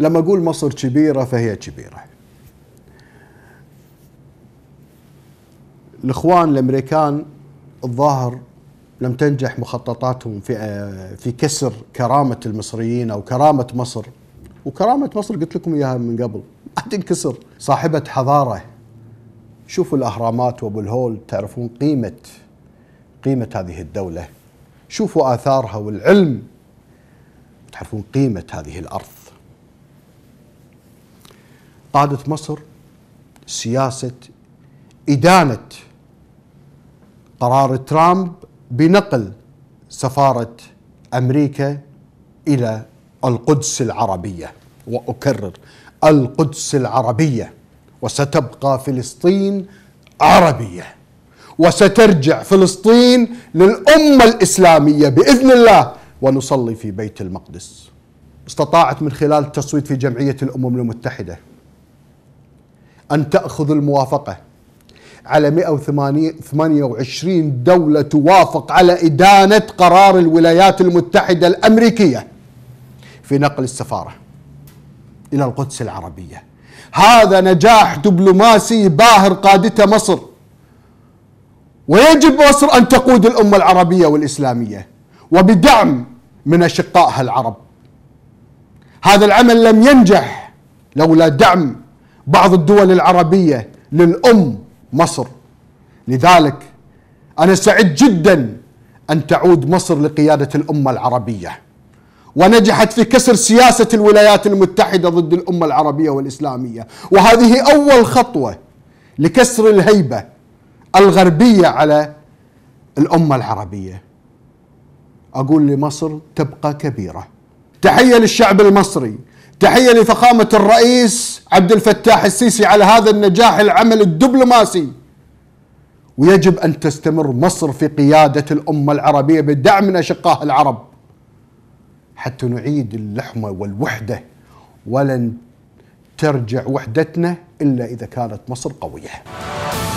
لما أقول مصر كبيرة فهي كبيرة الإخوان الأمريكان الظاهر لم تنجح مخططاتهم في آه، في كسر كرامة المصريين أو كرامة مصر وكرامة مصر قلت لكم إياها من قبل تنكسر صاحبة حضارة شوفوا الأهرامات وأبو الهول تعرفون قيمة قيمة هذه الدولة شوفوا آثارها والعلم تعرفون قيمة هذه الأرض قادة مصر سياسة إدانة قرار ترامب بنقل سفارة أمريكا إلى القدس العربية وأكرر القدس العربية وستبقى فلسطين عربية وسترجع فلسطين للأمة الإسلامية بإذن الله ونصلي في بيت المقدس استطاعت من خلال التصويت في جمعية الأمم المتحدة أن تأخذ الموافقة على 128 دولة توافق على إدانة قرار الولايات المتحدة الأمريكية في نقل السفارة إلى القدس العربية هذا نجاح دبلوماسي باهر قادته مصر ويجب مصر أن تقود الأمة العربية والإسلامية وبدعم من أشقائها العرب هذا العمل لم ينجح لولا دعم بعض الدول العربية للأم مصر لذلك أنا سعيد جدا أن تعود مصر لقيادة الأمة العربية ونجحت في كسر سياسة الولايات المتحدة ضد الأمة العربية والإسلامية وهذه أول خطوة لكسر الهيبة الغربية على الأمة العربية أقول لمصر تبقى كبيرة تحية للشعب المصري تحية لفخامة الرئيس عبد الفتاح السيسي على هذا النجاح العمل الدبلوماسي ويجب ان تستمر مصر في قياده الامه العربيه بدعم من اشقاء العرب حتى نعيد اللحمه والوحده ولن ترجع وحدتنا الا اذا كانت مصر قويه